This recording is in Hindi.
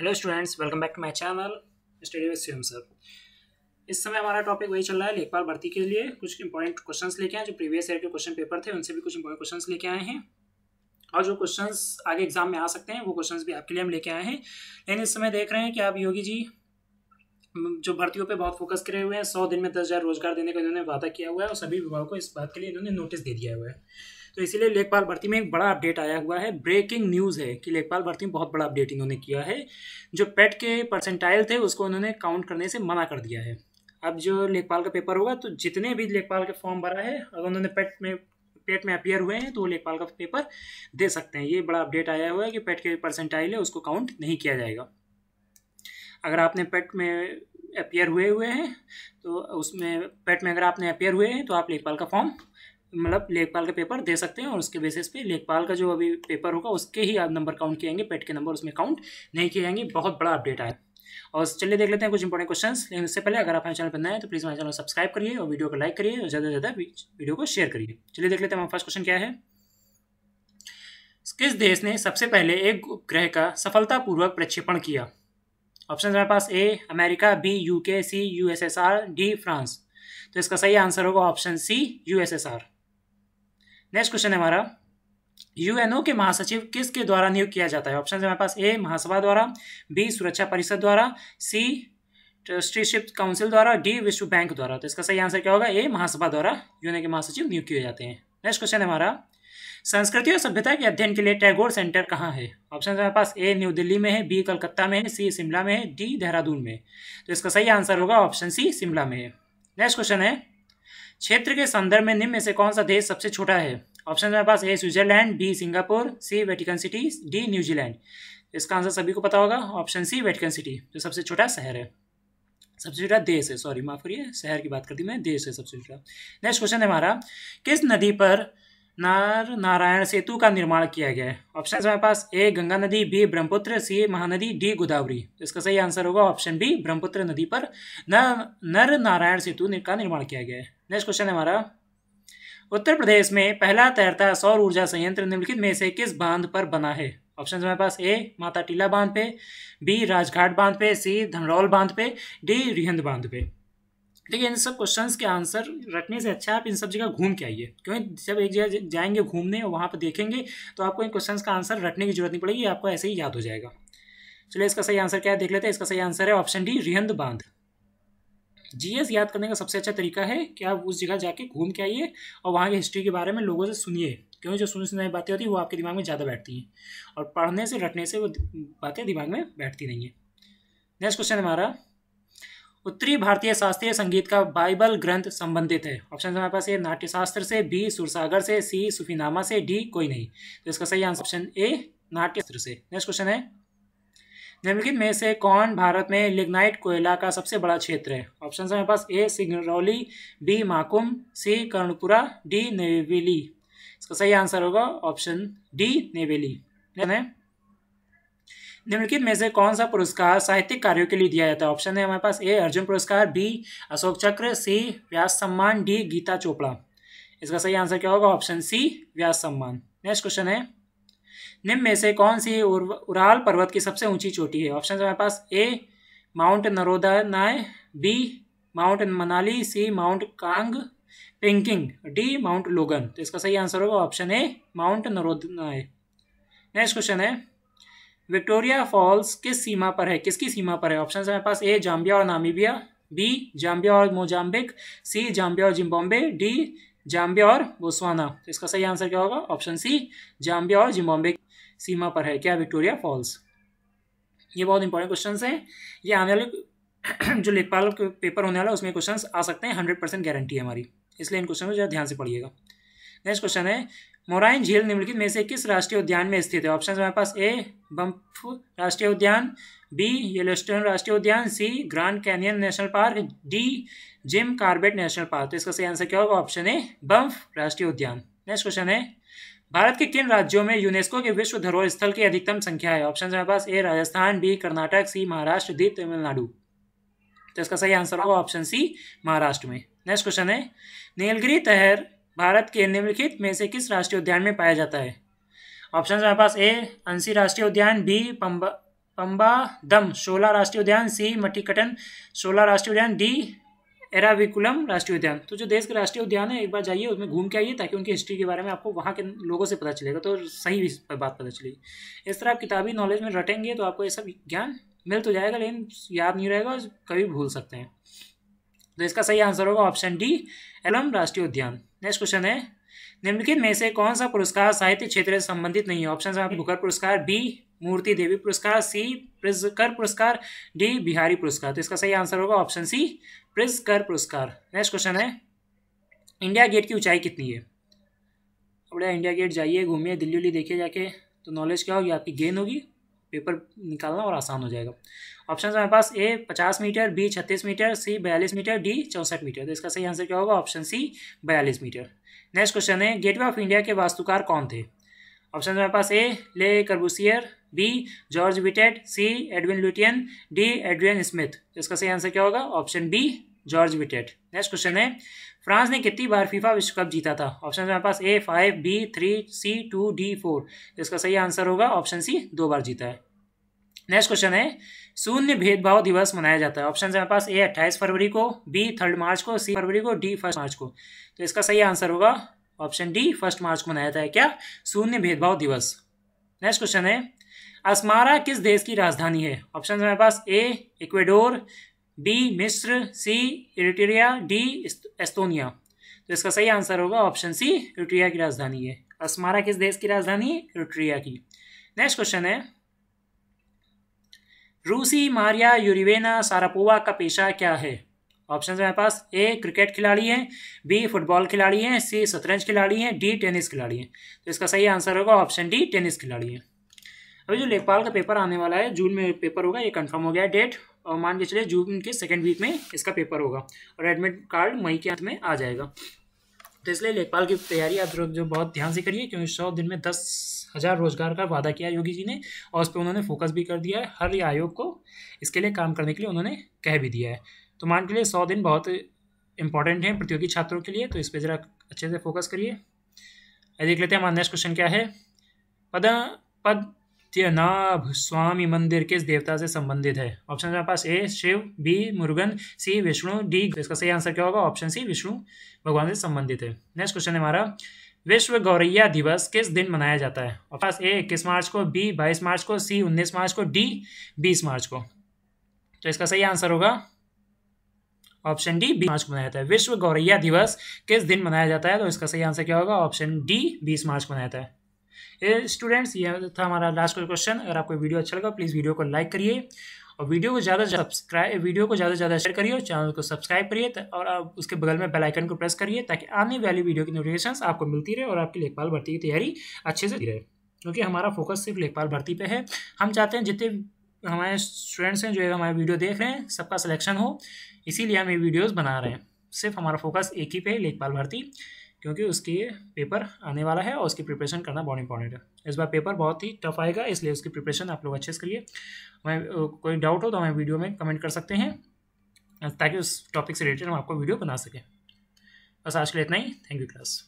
hello students welcome back to my channel study with Swayam sir इस समय हमारा टॉपिक वही चल रहा है लेखपाल भर्ती के लिए कुछ इंपॉर्टेंट क्वेश्चंस लेके आए जो प्रीवियस ईयर के क्वेश्चन पेपर थे उनसे भी कुछ इंपॉर्टेंट क्वेश्चंस लेके आए हैं और जो क्वेश्चंस आगे एग्जाम में आ सकते हैं वो क्वेश्चन भी आपके लिए हम लेके आए हैं लेकिन इस समय देख रहे हैं कि आप योगी जी जो भर्तियों पर बहुत फोकस करे हुए हैं सौ दिन में दस हज़ार रोजगार देने का इन्होंने वादा किया हुआ है और सभी विभागों को इस बात के लिए इन्होंने नोटिस दे दिया हुआ है तो इसीलिए लेखपाल भर्ती में एक बड़ा अपडेट आया हुआ है ब्रेकिंग न्यूज़ है कि लेखपाल भर्ती में बहुत बड़ा अपडेट इन्होंने किया है जो पेट के परसेंटाइल थे उसको उन्होंने काउंट करने से मना कर दिया है अब जो लेखपाल का पेपर होगा तो जितने भी लेखपाल का फॉर्म भरा है अगर उन्होंने पेट में पेट में अपियर हुए हैं तो वो लेखपाल का पेपर दे सकते हैं ये बड़ा अपडेट आया हुआ है कि पेट के परसेंटाइल है उसको काउंट नहीं किया जाएगा अगर आपने पेट में अपियर हुए हुए हैं तो उसमें पेट में अगर आपने अपियर हुए हैं तो आप लेखपाल का फॉर्म मतलब लेखपाल का पेपर दे सकते हैं और उसके बेसिस पे लेखपाल का जो अभी पेपर होगा उसके ही आप नंबर काउंट किएंगे जाएंगे पेट के नंबर उसमें काउंट नहीं किए जाएंगे बहुत बड़ा अपडेट आया और चलिए देख लेते हैं कुछ इंपॉर्टेंट क्वेश्चन लेकिन उससे पहले अगर आप हमारे चैनल पर नए हैं तो प्लीज़ हमारे चैनल सब्सक्राइब करिए और वीडियो को लाइक करिए और ज़्यादा से ज़्यादा वीडियो को शेयर करिए चलिए देख लेते हैं फर्स्ट क्वेश्चन क्या है किस देश ने सबसे पहले एक ग्रह का सफलतापूर्वक प्रक्षेपण किया ऑप्शन हमारे पास A America B UK C USSR D France तो इसका सही आंसर होगा option C USSR next question है हमारा यूएनओ के महासचिव किसके द्वारा नियुक्त किया जाता है ऑप्शन है हमारे पास ए महासभा द्वारा बी सुरक्षा परिषद द्वारा सी ट्रस्टीशिप काउंसिल द्वारा डी विश्व बैंक द्वारा तो इसका सही आंसर क्या होगा ए महासभा द्वारा यूएनओ के महासचिव नियुक्त किए जाते हैं नेक्स्ट क्वेश्चन है हमारा संस्कृति और सभ्यता के अध्ययन के लिए टैगोर सेंटर कहाँ है ऑप्शन हमारे पास ए न्यू दिल्ली में है बी कलकत्ता में है सी शिमला में है डी देहरादून में तो इसका सही आंसर होगा ऑप्शन सी शिमला में है नेक्स्ट क्वेश्चन है क्षेत्र के संदर्भ में निम्न में से कौन सा देश सबसे छोटा है ऑप्शन हमारे पास ए स्विट्जरलैंड बी सिंगापुर सी वेटिकन सिटी डी न्यूजीलैंड इसका आंसर सभी को पता होगा ऑप्शन सी वेटिकन सिटी जो सबसे छोटा शहर है सबसे छोटा देश है सॉरी माफ करिए शहर की बात करती मैं देश है सबसे छोटा नेक्स्ट क्वेश्चन है हमारा किस नदी पर नार नारायण सेतु का निर्माण किया गया है ऑप्शन हमारे पास ए गंगा नदी B Brahmaputra C Mahanadi D Godavari तो इसका सही आंसर होगा ऑप्शन बी ब्रह्मपुत्र नदी पर नर नर नारायण सेतु का निर्माण किया गया है नेक्स्ट क्वेश्चन है हमारा उत्तर प्रदेश में पहला तैरता सौर ऊर्जा संयंत्र निम्नलिखित में से किस बांध पर बना है ऑप्शन हमारे पास ए माता टीला बांध पे बी राजघाट बांध पे सी धनरौल बांध पे डी रिहंद बांध पे देखिए इन सब क्वेश्चंस के आंसर रखने से अच्छा आप इन सब जगह घूम के आइए क्योंकि जब एक जगह जाएंगे घूमने और वहाँ पर देखेंगे तो आपको इन क्वेश्चंस का आंसर रटने की जरूरत नहीं पड़ेगी आपको ऐसे ही याद हो जाएगा चलिए इसका सही आंसर क्या है देख लेते हैं इसका सही आंसर है ऑप्शन डी रिहंद बांध जीएस याद करने का सबसे अच्छा तरीका है कि आप उस जगह जाके घूम के आइए और वहाँ की हिस्ट्री के बारे में लोगों से सुनिए क्योंकि जो सुनी सुनाई बातें होती है वो आपके दिमाग में ज़्यादा बैठती हैं और पढ़ने से रटने से वो बातें दिमाग में बैठती नहीं है नेक्स्ट क्वेश्चन हमारा उत्तरी भारतीय शास्त्रीय संगीत का बाइबल ग्रंथ संबंधित है ऑप्शन हमारे पास है नाट्यशास्त्र से बी सुरसागर से सी सुफीनामा से डी कोई नहीं तो इसका सही आंसर ऑप्शन ए नाट्यशास्त्र से नेक्स्ट क्वेश्चन है निम्नलिखित में से कौन भारत में लिग्नाइट कोयला का सबसे बड़ा क्षेत्र है ऑप्शन हमारे पास A Singrauli B Makum C Karanpura D Neyveli इसका सही आंसर होगा ऑप्शन डी नेवेली है निम्नलिखित में से कौन सा पुरस्कार साहित्यिक कार्यों के लिए दिया जाता है ऑप्शन है हमारे पास ए अर्जुन पुरस्कार बी अशोक चक्र सी व्यास सम्मान डी गीता चोपड़ा इसका सही आंसर क्या होगा ऑप्शन सी व्यास सम्मान नेक्स्ट क्वेश्चन है निम्न में से कौन सी उराल पर्वत की सबसे ऊंची चोटी है ऑप्शन हमारे पास A Mount Narodnaya B Mount Manali C Mount कांग पिंकिंग डी माउंट लोगन तो इसका सही आंसर होगा option A Mount Narodnaya next question है विक्टोरिया फॉल्स किस सीमा पर है किसकी सीमा पर है ऑप्शन हमारे पास ए जाम्बिया और नामीबिया बी जाम्बिया और मोजाम्बिक सी जाम्बिया और जिम्बॉम्बे डी जाम्बिया और बोस्वाना तो इसका सही आंसर क्या होगा ऑप्शन सी जाम्बिया और जिम्बॉम्बे सीमा पर है क्या विक्टोरिया फॉल्स ये बहुत इंपॉर्टेंट क्वेश्चन है ये आने वाले जो लेखपाल पेपर होने वाला है उसमें क्वेश्चन आ सकते हैं हंड्रेड परसेंट गारंटी है हमारी इसलिए इन क्वेश्चन को ज़्यादा ध्यान से पढ़िएगा नेक्स्ट क्वेश्चन है मोराइन झील निम्नलिखित में से किस राष्ट्रीय उद्यान में स्थित है ऑप्शन हमारे पास ए बम्फ राष्ट्रीय उद्यान बी येलोस्टोन राष्ट्रीय उद्यान C Grand Canyon National Park D Jim Corbett National Park तो इसका सही आंसर क्या होगा ऑप्शन ए बम्फ राष्ट्रीय उद्यान नेक्स्ट क्वेश्चन है भारत के किन राज्यों में यूनेस्को के विश्व धरोहर स्थल की अधिकतम संख्या है ऑप्शन हमारे पास A Rajasthan B Karnataka C Maharashtra D Tamil Nadu तो इसका सही आंसर होगा ऑप्शन सी महाराष्ट्र में नेक्स्ट क्वेश्चन है नीलगिरी तहर भारत के निम्नलिखित में से किस राष्ट्रीय उद्यान में पाया जाता है ऑप्शन हमारे पास ए अंसी राष्ट्रीय उद्यान बी पंबा पंबा दम शोला राष्ट्रीय उद्यान सी मट्टीकटन शोला राष्ट्रीय उद्यान डी एराविकुलम राष्ट्रीय उद्यान तो जो देश के राष्ट्रीय उद्यान है एक बार जाइए उसमें घूम के आइए ताकि उनकी हिस्ट्री के बारे में आपको वहाँ के लोगों से पता चलेगा तो सही बात पता चलेगी इस तरह आप किताबी नॉलेज में रटेंगे तो आपको ये सब ज्ञान मिल तो जाएगा लेकिन याद नहीं रहेगा कभी भूल सकते हैं तो इसका सही आंसर होगा ऑप्शन डी एलम राष्ट्रीय उद्यान नेक्स्ट क्वेश्चन है निम्नलिखित में से कौन सा पुरस्कार साहित्य क्षेत्र से संबंधित नहीं है ऑप्शन है भुकर पुरस्कार बी मूर्ति देवी पुरस्कार सी प्रिजकर पुरस्कार डी बिहारी पुरस्कार तो इसका सही आंसर होगा ऑप्शन सी प्रिजकर पुरस्कार नेक्स्ट क्वेश्चन है इंडिया गेट की ऊंचाई कितनी है बढ़िया इंडिया गेट जाइए घूमिए दिल्ली उल्ली देखिए जाके तो नॉलेज क्या होगी आपकी गेन होगी पेपर निकालना और आसान हो जाएगा ऑप्शन हमारे पास ए पचास मीटर बी छत्तीस मीटर सी बयालीस मीटर डी चौंसठ मीटर तो इसका सही आंसर क्या होगा ऑप्शन सी बयालीस मीटर नेक्स्ट क्वेश्चन है गेटवे ऑफ इंडिया के वास्तुकार कौन थे ऑप्शन हमारे पास A Le Corbusier B George Wittet C Edwin Lutyens D Edwin Smith तो इसका सही आंसर क्या होगा option B George Wittet next question है फ्रांस ने कितनी बार फीफा विश्व कप जीता था ऑप्शन हमारे पास A five B three C two D four इसका सही आंसर होगा ऑप्शन सी दो बार जीता है नेक्स्ट क्वेश्चन है शून्य भेदभाव दिवस मनाया जाता है ऑप्शन हमारे पास ए अट्ठाईस फरवरी को बी थर्ड मार्च को सी फरवरी को डी फर्स्ट मार्च को तो इसका सही आंसर होगा ऑप्शन डी फर्स्ट मार्च को मनाया जाता है क्या शून्य भेदभाव दिवस नेक्स्ट क्वेश्चन है अस्मारा किस देश की राजधानी है ऑप्शन हमारे पास ए इक्वेडोर बी मिस्र सी इरिटेरिया डी एस्तोनिया तो इसका सही आंसर होगा ऑप्शन सी इरिटेरिया की राजधानी है अस्मारा किस देश की राजधानी है इरिटेरिया की नेक्स्ट क्वेश्चन है रूसी मारिया यूरिवेना सारापोवा का पेशा क्या है ऑप्शन हमारे पास ए क्रिकेट खिलाड़ी है बी फुटबॉल खिलाड़ी है सी शतरंज खिलाड़ी है डी टेनिस खिलाड़ी है तो इसका सही आंसर होगा ऑप्शन डी टेनिस खिलाड़ी है अभी जो लेखपाल का पेपर आने वाला है जून में पेपर होगा ये कंफर्म हो गया डेट मान के चलिए जून के सेकेंड वीक में इसका पेपर होगा और एडमिट कार्ड मई के अंत में आ जाएगा तो इसलिए लेखपाल की तैयारी आप जो बहुत ध्यान से करिए क्योंकि सौ दिन में दस हज़ार रोजगार का वादा किया योगी जी ने और उस पर उन्होंने फोकस भी कर दिया है हर आयोग को इसके लिए काम करने के लिए उन्होंने कह भी दिया है तो मान के लिए सौ दिन बहुत इंपॉर्टेंट है प्रतियोगी छात्रों के लिए तो इस पर ज़रा अच्छे से फोकस करिए देख लेते हैं हमारा नेक्स्ट क्वेश्चन क्या है पद पद त्यनाभ स्वामी मंदिर किस देवता से संबंधित है ऑप्शन हमारे पास A Shiva B Murugan C Vishnu D इसका सही आंसर क्या होगा ऑप्शन सी विष्णु भगवान से संबंधित है नेक्स्ट क्वेश्चन है हमारा विश्व गौरैया दिवस किस दिन मनाया जाता है ऑप्शन ए इक्कीस मार्च को बी बाईस मार्च को सी उन्नीस मार्च को डी बीस मार्च को तो इसका सही आंसर होगा ऑप्शन डी बीस मार्च को मनाया जाता है विश्व गौरैया दिवस किस दिन मनाया जाता है तो इसका सही आंसर क्या होगा ऑप्शन डी बीस मार्च को मनाया जाता है ये स्टूडेंट्स ये था हमारा लास्ट क्वेश्चन अगर आपको वीडियो अच्छा लगा प्लीज़ वीडियो को लाइक करिए और वीडियो को ज़्यादा सब्सक्राइब वीडियो को ज़्यादा से ज़्यादा शेयर करिए और चैनल को सब्सक्राइब करिए और आप उसके बगल में बेल आइकन को प्रेस करिए ताकि आने वाली वीडियो की नोटिफिकेशन आपको मिलती रहे और आपकी लेखपाल भर्ती की तैयारी अच्छे से रहे क्योंकि हमारा फोकस सिर्फ लेखपाल भर्ती पर है हम चाहते हैं जितने हमारे स्टूडेंट्स हैं जो है हमारे वीडियो देख रहे हैं सबका सिलेक्शन हो इसीलिए हम ये वीडियोज़ बना रहे हैं सिर्फ हमारा फोकस एक ही पे है लेखपाल भर्ती क्योंकि उसके पेपर आने वाला है और उसकी प्रिपरेशन करना बहुत इंपॉर्टेंट है इस बार पेपर बहुत ही टफ आएगा इसलिए उसकी प्रिपरेशन आप लोग अच्छे से करिए हमें कोई डाउट हो तो हमें वीडियो में कमेंट कर सकते हैं ताकि उस टॉपिक से रिलेटेड हम आपको वीडियो बना सकें बस आज के लिए इतना ही थैंक यू क्लास